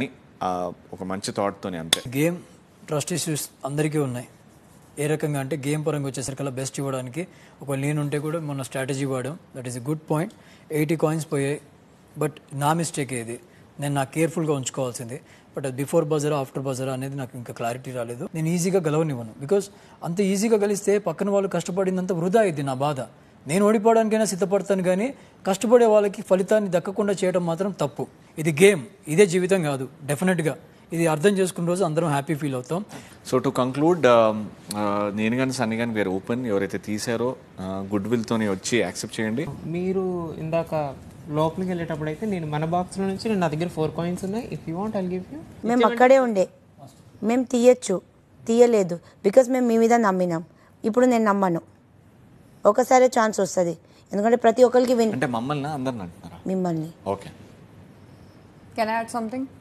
అని ఒక మంచి థాట్తోనే అంతే గేమ్ ట్రస్ట్ ఇష్యూస్ అందరికీ ఉన్నాయి ఏ రకంగా అంటే గేమ్ పరంగా వచ్చేసరికల్లా బెస్ట్ ఇవ్వడానికి ఒక నేను ఉంటే కూడా మన స్ట్రాటజీ ఇవ్వడం that is a good point eighty coins పోయాయి బట్ నా మిస్టేక్ ఏది నేను నా కేర్ఫుల్గా ఉంచుకోవాల్సింది but before buzzer after buzzer అనేది నాకు ఇంకా క్లారిటీ రాలేదు నేను ఈజీగా గెలవనివ్వను బికాస్ అంత ఈజీగా గెలిస్తే పక్కన వాళ్ళు కష్టపడిందంత వృధా అయింది నా బాధ నేను ఓడిపోవడానికైనా సిద్ధపడతాను కానీ కష్టపడే వాళ్ళకి ఫలితాన్ని దక్కకుండా చేయడం మాత్రం తప్పు ఇది గేమ్ ఇదే జీవితం కాదు డెఫినెట్గా ఇది అర్థం చేసుకున్న రోజు అందరం హ్యాపీ ఫీల్ అవుతాం సో టు కంక్లూడ్ నేను కానీ సన్ని కానీ వేరే ఓపెన్ ఎవరైతే తీసారో గుడ్ విల్తోనే వచ్చి యాక్సెప్ట్ చేయండి మీరు ఇందాక లోపలికి వెళ్ళేటప్పుడు అయితే నేను మన బాక్స్లో నుంచి నేను నా దగ్గర ఫోర్ కాయిన్స్ ఉన్నాయి if you want I give you మేము అక్కడే ఉండే మేము తీయచ్చు తీయలేదు బికాస్ మేము మీ మీద నమ్మినాం ఇప్పుడు నేను నమ్మను ఒకసారి ఛాన్స్ వస్తుంది ఎందుకంటే ప్రతి ఒక్కరికి విన్ మమ్మల్ని అందరిని మిమ్మల్ని ఓకే కెన్ యాడ్ సంథింగ్